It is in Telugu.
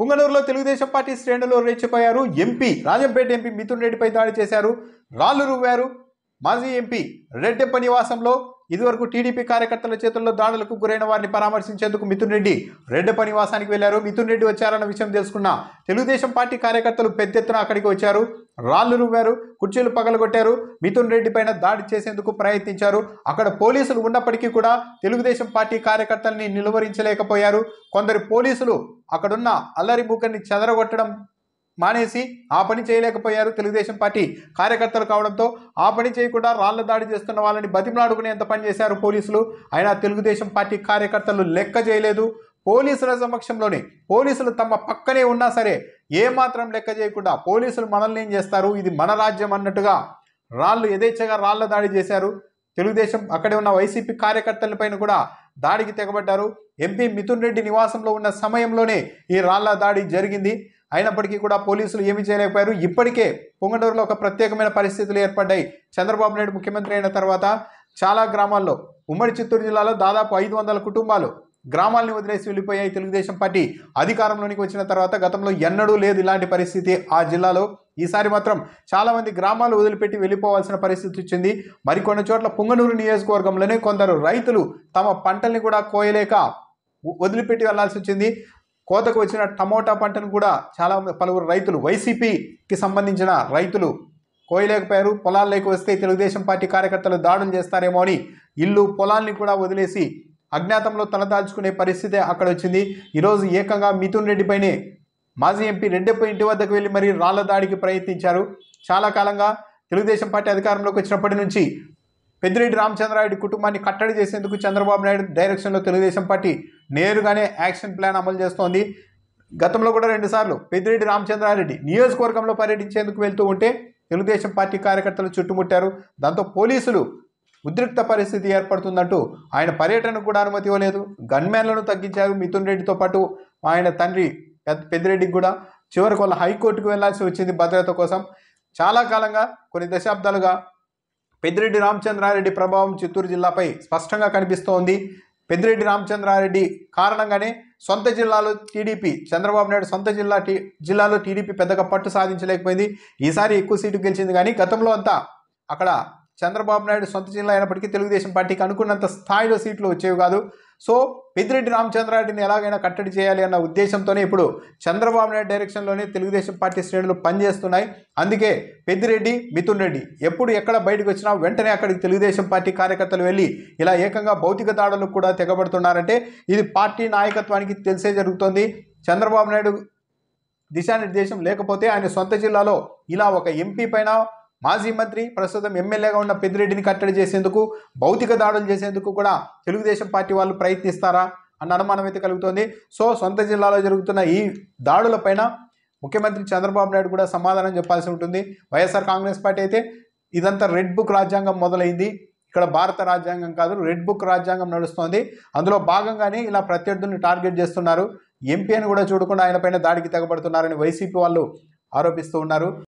పుంగనూరులో తెలుగుదేశం పార్టీ శ్రేణులు రెచ్చిపోయారు ఎంపీ రాజంపేట ఎంపీ మిథున్ రెడ్డిపై దాడి చేశారు రాళ్ళు రువ్వారు మాజీ ఎంపీ రెడ్డెప్ప నివాసంలో ఇదివరకు టీడీపీ కార్యకర్తల చేతుల్లో దాడులకు గురైన వారిని పరామర్శించేందుకు మిథున్ రెడ్డి రెడ్డ పనివాసానికి వెళ్లారు మిథున్ రెడ్డి వచ్చారన్న విషయం తెలుసుకున్న తెలుగుదేశం పార్టీ కార్యకర్తలు పెద్ద ఎత్తున అక్కడికి వచ్చారు రాళ్లు నువ్వారు కుర్చీలు పగలగొట్టారు మిథున్ రెడ్డి పైన దాడి చేసేందుకు ప్రయత్నించారు అక్కడ పోలీసులు ఉన్నప్పటికీ కూడా తెలుగుదేశం పార్టీ కార్యకర్తల్ని నిలువరించలేకపోయారు కొందరు పోలీసులు అక్కడున్న అల్లరి మూకర్ని చెదరగొట్టడం మానేసి ఆ పని చేయలేకపోయారు తెలుగుదేశం పార్టీ కార్యకర్తలు కావడంతో ఆ పని చేయకుండా రాళ్ల దాడి చేస్తున్న వాళ్ళని బతిమలాడుకునేంత పని చేశారు పోలీసులు అయినా తెలుగుదేశం పార్టీ కార్యకర్తలు లెక్క చేయలేదు పోలీసుల సమక్షంలోనే పోలీసులు తమ పక్కనే ఉన్నా సరే ఏమాత్రం లెక్క చేయకుండా పోలీసులు మనల్ని ఏం చేస్తారు ఇది మన రాజ్యం అన్నట్టుగా రాళ్ళు యథేచ్ఛగా రాళ్ల దాడి చేశారు తెలుగుదేశం అక్కడే ఉన్న వైసీపీ కార్యకర్తల పైన కూడా దాడికి తెగబడ్డారు ఎంపీ మిథున్ రెడ్డి నివాసంలో ఉన్న సమయంలోనే ఈ రాళ్ల దాడి జరిగింది అయినప్పటికీ కూడా పోలీసులు ఏమి చేయలేకపోయారు ఇప్పటికే పొంగనూరులో ఒక ప్రత్యేకమైన పరిస్థితులు ఏర్పడ్డాయి చంద్రబాబు నాయుడు ముఖ్యమంత్రి అయిన తర్వాత చాలా గ్రామాల్లో ఉమ్మడి చిత్తూరు జిల్లాలో దాదాపు ఐదు వందల కుటుంబాలు గ్రామాలని వదిలేసి వెళ్ళిపోయాయి తెలుగుదేశం పార్టీ అధికారంలోనికి వచ్చిన తర్వాత గతంలో ఎన్నడూ లేదు ఇలాంటి పరిస్థితి ఆ జిల్లాలో ఈసారి మాత్రం చాలామంది గ్రామాలు వదిలిపెట్టి వెళ్ళిపోవాల్సిన పరిస్థితి వచ్చింది మరికొన్ని చోట్ల పుంగనూరు నియోజకవర్గంలోనే కొందరు రైతులు తమ పంటల్ని కూడా కోయలేక వదిలిపెట్టి వెళ్లాల్సి వచ్చింది కోతకు వచ్చిన టమోటా పంటను కూడా చాలా పలువురు రైతులు వైసీపీకి సంబంధించిన రైతులు కోయలేకపోయారు పొలాలు లేక వస్తే తెలుగుదేశం పార్టీ కార్యకర్తలు దాడులు చేస్తారేమో అని ఇల్లు పొలాల్ని కూడా వదిలేసి అజ్ఞాతంలో తలదాల్చుకునే పరిస్థితి అక్కడ వచ్చింది ఈరోజు ఏకంగా మిథున్ రెడ్డిపైనే మాజీ ఎంపీ రెడ్డిపై ఇంటి వద్దకు వెళ్ళి మరీ రాళ్ల దాడికి ప్రయత్నించారు చాలా కాలంగా తెలుగుదేశం పార్టీ అధికారంలోకి వచ్చినప్పటి నుంచి పెద్దిరెడ్డి రామచంద్రారెడ్డి కుటుంబాన్ని కట్టడి చేసేందుకు చంద్రబాబు నాయుడు డైరెక్షన్లో తెలుగుదేశం పార్టీ నేరుగానే యాక్షన్ ప్లాన్ అమలు చేస్తోంది గతంలో కూడా రెండుసార్లు పెద్దిరెడ్డి రామచంద్రారెడ్డి నియోజకవర్గంలో పర్యటించేందుకు వెళ్తూ ఉంటే తెలుగుదేశం పార్టీ కార్యకర్తలు చుట్టుముట్టారు దాంతో పోలీసులు ఉద్రిక్త పరిస్థితి ఏర్పడుతుందంటూ ఆయన పర్యటనకు కూడా అనుమతి ఇవ్వలేదు గన్మ్యాన్లను తగ్గించారు మిథున్ రెడ్డితో పాటు ఆయన తండ్రి పెద్దిరెడ్డికి కూడా చివరికి వాళ్ళ హైకోర్టుకు వెళ్లాల్సి వచ్చింది భద్రత కోసం చాలా కాలంగా కొన్ని దశాబ్దాలుగా పెద్దిరెడ్డి రామచంద్రారెడ్డి ప్రభావం చిత్తూరు జిల్లాపై స్పష్టంగా కనిపిస్తోంది పెద్దిరెడ్డి రామచంద్రారెడ్డి కారణంగానే సొంత జిల్లాలో టీడీపీ చంద్రబాబు నాయుడు సొంత జిల్లా టీ జిల్లాలో టీడీపీ పెద్దగా పట్టు సాధించలేకపోయింది ఈసారి ఎక్కువ సీటు గెలిచింది కానీ గతంలో అంతా అక్కడ చంద్రబాబు నాయుడు సొంత జిల్లా అయినప్పటికీ తెలుగుదేశం పార్టీకి అనుకున్నంత స్థాయిలో సీట్లు వచ్చేవి కాదు సో పెద్దిరెడ్డి రామచంద్రారెడ్డిని ఎలాగైనా కట్టడి చేయాలి అన్న ఉద్దేశంతోనే ఇప్పుడు చంద్రబాబు నాయుడు డైరెక్షన్లోనే తెలుగుదేశం పార్టీ శ్రేణులు పనిచేస్తున్నాయి అందుకే పెద్దిరెడ్డి మిథున్ రెడ్డి ఎప్పుడు ఎక్కడ బయటకు వచ్చినా వెంటనే అక్కడికి తెలుగుదేశం పార్టీ కార్యకర్తలు వెళ్ళి ఇలా ఏకంగా భౌతిక దాడులకు కూడా తెగబడుతున్నారంటే ఇది పార్టీ నాయకత్వానికి తెలిసే జరుగుతోంది చంద్రబాబు నాయుడు దిశానిర్దేశం లేకపోతే ఆయన సొంత జిల్లాలో ఇలా ఒక ఎంపీ పైన మాజీ మంత్రి ప్రస్తుతం ఎమ్మెల్యేగా ఉన్న పెద్దిరెడ్డిని కట్టడి చేసేందుకు భౌతిక దాడులు చేసేందుకు కూడా తెలుగుదేశం పార్టీ వాళ్ళు ప్రయత్నిస్తారా అన్న అనుమానం అయితే కలుగుతోంది సో సొంత జిల్లాలో జరుగుతున్న ఈ దాడులపైన ముఖ్యమంత్రి చంద్రబాబు నాయుడు కూడా సమాధానం చెప్పాల్సి ఉంటుంది వైఎస్ఆర్ కాంగ్రెస్ పార్టీ అయితే ఇదంతా రెడ్ బుక్ రాజ్యాంగం మొదలైంది ఇక్కడ భారత రాజ్యాంగం కాదు రెడ్ బుక్ రాజ్యాంగం నడుస్తోంది అందులో భాగంగానే ఇలా ప్రత్యర్థుల్ని టార్గెట్ చేస్తున్నారు ఎంపీ అని కూడా చూడకుండా ఆయన పైన దాడికి తెగబడుతున్నారని వైసీపీ వాళ్ళు ఆరోపిస్తూ ఉన్నారు